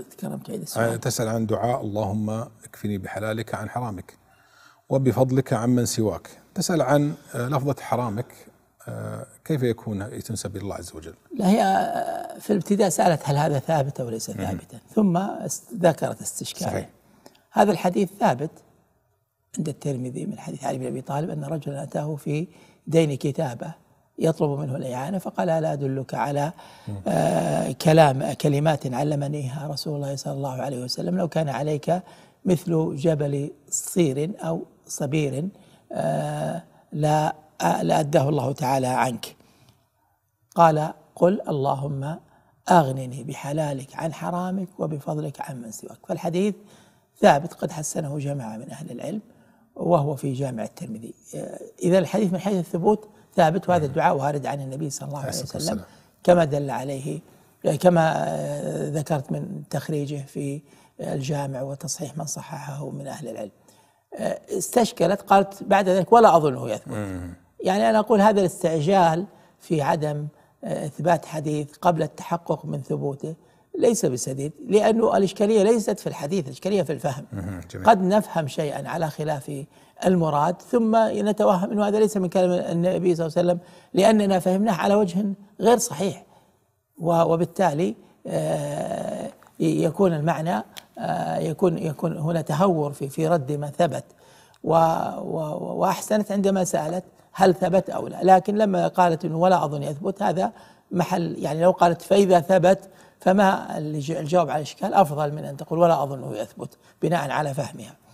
تكرمت عيد السؤال آه، تسأل عن دعاء اللهم اكفني بحلالك عن حرامك وبفضلك عمن سواك تسأل عن آه، لفظة حرامك آه، كيف يكون تنسب الى الله عز وجل؟ لا هي في الابتداء سالت هل هذا ثابت او ليس ثابتا، ثم ذكرت استشكال صحيح هذا الحديث ثابت عند الترمذي من حديث علي بن ابي طالب ان رجلا اتاه في دين كتابه يطلب منه الإعانة فقال ألا أدلك على آه، كلام كلمات علمنيها رسول الله صلى الله عليه وسلم لو كان عليك مثل جبل صير أو صبير آه، لا لأداه الله تعالى عنك قال قل اللهم أغنني بحلالك عن حرامك وبفضلك عن من سواك فالحديث ثابت قد حسنه جماعة من أهل العلم وهو في جامع الترمذي آه، إذا الحديث من حيث الثبوت ثابت وهذا نعم. الدعاء وارد عن النبي صلى الله عليه وسلم كما دل عليه آه، كما آه، ذكرت من تخريجه في الجامع وتصحيح من صححه من أهل العلم استشكلت قالت بعد ذلك ولا أظنه يثبت يعني أنا أقول هذا الاستعجال في عدم إثبات حديث قبل التحقق من ثبوته ليس بسديد لأن الإشكالية ليست في الحديث الإشكالية في الفهم جميل. قد نفهم شيئا على خلاف المراد ثم نتوهم أنه هذا ليس من كلام النبي صلى الله عليه وسلم لأننا فهمناه على وجه غير صحيح وبالتالي آه، يكون المعنى آه، يكون يكون هنا تهور في في رد ما ثبت و و وأحسنت عندما سألت هل ثبت أو لا لكن لما قالت إنه ولا أظن يثبت هذا محل يعني لو قالت فإذا ثبت فما الجواب على الإشكال أفضل من أن تقول ولا أظنه يثبت بناء على فهمها